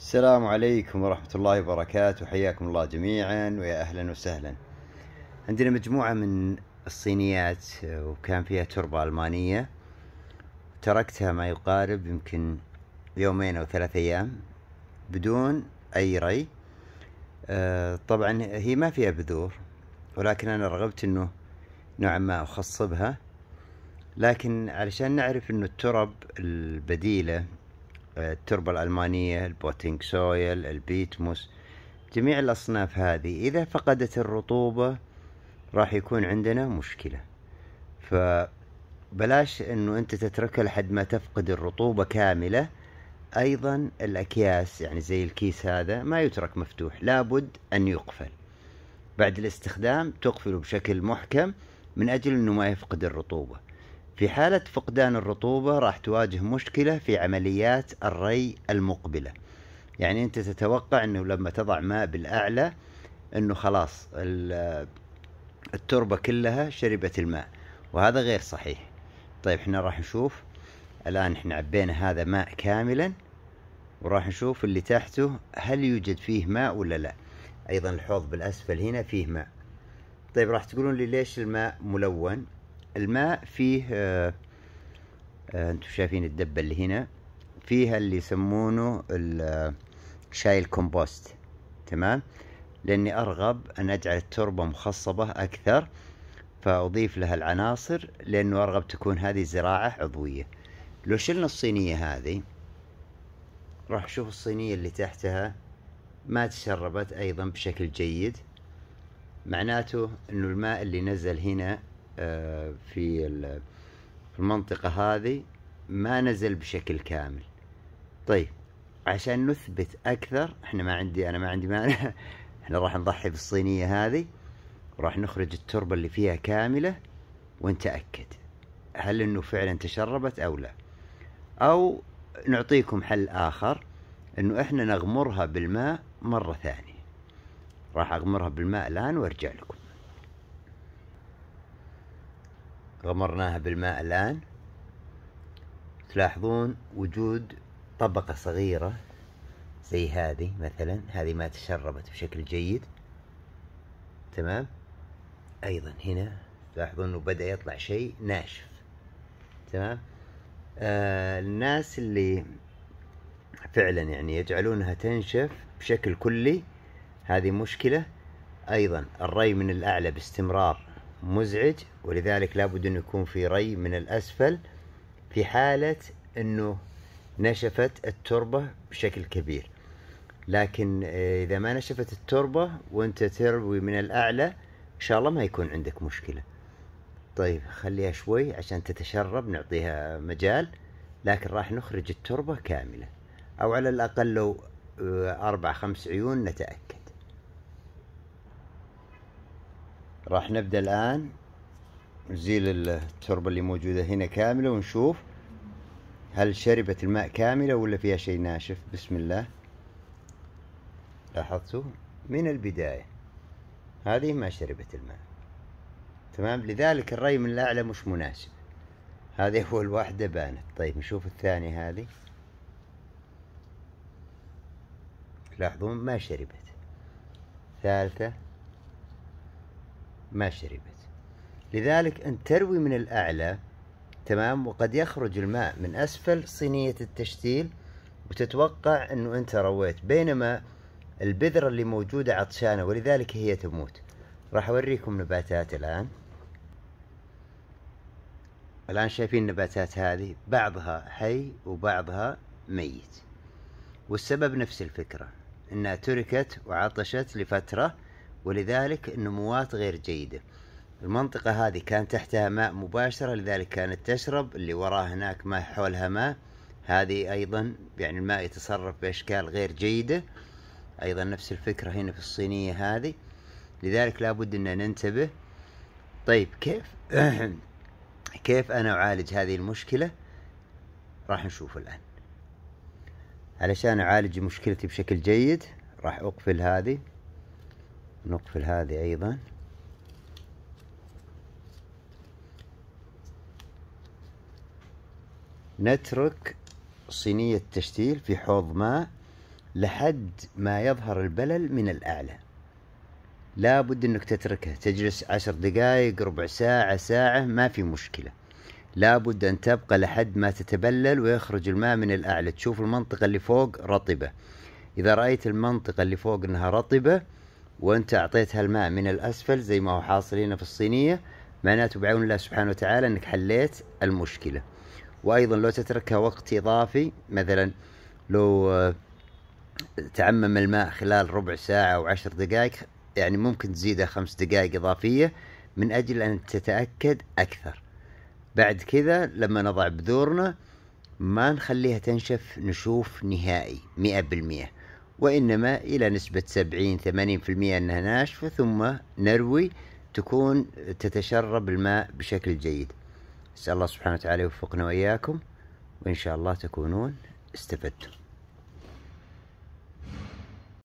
السلام عليكم ورحمة الله وبركاته حياكم الله جميعا ويا أهلا وسهلا عندنا مجموعة من الصينيات وكان فيها تربة ألمانية تركتها ما يقارب يمكن يومين أو ثلاثة أيام بدون أي ري آه، طبعا هي ما فيها بذور ولكن أنا رغبت أنه نوعا ما أخصبها لكن علشان نعرف أنه الترب البديلة التربة الألمانية البوتينج سويل البيتموس جميع الأصناف هذه إذا فقدت الرطوبة راح يكون عندنا مشكلة فبلاش أنه أنت تتركها لحد ما تفقد الرطوبة كاملة أيضا الأكياس يعني زي الكيس هذا ما يترك مفتوح لابد أن يقفل بعد الاستخدام تقفله بشكل محكم من أجل أنه ما يفقد الرطوبة في حالة فقدان الرطوبة راح تواجه مشكلة في عمليات الري المقبلة يعني أنت تتوقع أنه لما تضع ماء بالأعلى أنه خلاص التربة كلها شربت الماء وهذا غير صحيح طيب احنا راح نشوف الآن احنا عبينا هذا ماء كاملا وراح نشوف اللي تحته هل يوجد فيه ماء ولا لا أيضا الحوض بالأسفل هنا فيه ماء طيب راح تقولون لي ليش الماء ملون الماء فيه آه، آه، انتم شايفين الدبة اللي هنا فيها اللي يسمونه آه، شاي الكومبوست تمام لاني ارغب ان اجعل التربة مخصبة اكثر فاضيف لها العناصر لانه ارغب تكون هذه زراعة عضوية لو شلنا الصينية هذه راح شوف الصينية اللي تحتها ما تشربت ايضا بشكل جيد معناته انه الماء اللي نزل هنا آه، في المنطقة هذه ما نزل بشكل كامل طيب عشان نثبت أكثر احنا ما عندي أنا ما عندي مانع احنا راح نضحي بالصينية هذه وراح نخرج التربة اللي فيها كاملة ونتأكد هل انه فعلا تشربت او لا او نعطيكم حل اخر انه احنا نغمرها بالماء مرة ثانية راح اغمرها بالماء الان وارجع لكم غمرناها بالماء الآن تلاحظون وجود طبقة صغيرة زي هذه مثلا هذه ما تشربت بشكل جيد تمام أيضا هنا تلاحظون أنه بدأ يطلع شيء ناشف تمام آه الناس اللي فعلا يعني يجعلونها تنشف بشكل كلي هذه مشكلة أيضا الري من الأعلى باستمرار مزعج ولذلك لابد أن يكون في ري من الأسفل في حالة أنه نشفت التربة بشكل كبير لكن آه، إذا ما نشفت التربة وأنت تروي من الأعلى إن شاء الله ما يكون عندك مشكلة طيب خليها شوي عشان تتشرب نعطيها مجال لكن راح نخرج التربة كاملة أو على الأقل لو آه، أربع خمس عيون نتأكد راح نبدأ الآن نزيل التربة اللي موجودة هنا كاملة ونشوف هل شربت الماء كاملة ولا فيها شيء ناشف بسم الله لاحظتوا من البداية هذه ما شربت الماء تمام لذلك الري من الأعلى مش مناسب هذه أول واحدة بانت طيب نشوف الثانية هذه تلاحظون ما شربت ثالثة ما شربت لذلك أن تروي من الأعلى تمام وقد يخرج الماء من أسفل صينية التشتيل وتتوقع أنه أنت رويت بينما البذرة اللي موجودة عطشانة ولذلك هي تموت راح أوريكم نباتات الآن الآن شايفين النباتات هذه بعضها حي وبعضها ميت والسبب نفس الفكرة انها تركت وعطشت لفترة ولذلك النموات غير جيدة المنطقة هذه كان تحتها ماء مباشرة لذلك كانت تشرب اللي وراها هناك ما حولها ماء هذه أيضا يعني الماء يتصرف بأشكال غير جيدة أيضا نفس الفكرة هنا في الصينية هذه لذلك لابد أن ننتبه طيب كيف كيف أنا أعالج هذه المشكلة راح نشوف الآن علشان أعالج مشكلتي بشكل جيد راح أقفل هذه نقفل هذه أيضا نترك صينية تشتيل في حوض ماء لحد ما يظهر البلل من الأعلى لابد أنك تتركه تجلس عشر دقائق ربع ساعة ساعة ما في مشكلة لابد أن تبقى لحد ما تتبلل ويخرج الماء من الأعلى تشوف المنطقة اللي فوق رطبة إذا رأيت المنطقة اللي فوق أنها رطبة وانت اعطيتها الماء من الاسفل زي ما هو حاصل هنا في الصينيه معناته بعون الله سبحانه وتعالى انك حليت المشكله وايضا لو تتركها وقت اضافي مثلا لو آه، تعمم الماء خلال ربع ساعه او عشر دقائق يعني ممكن تزيدها خمس دقائق اضافيه من اجل ان تتاكد اكثر بعد كذا لما نضع بذورنا ما نخليها تنشف نشوف نهائي مئة بالمئة وإنما إلى نسبة 70-80% أنها ناشفة ثم نروي تكون تتشرب الماء بشكل جيد أسأل الله سبحانه وتعالى يوفقنا وإياكم وإن شاء الله تكونون استفدتم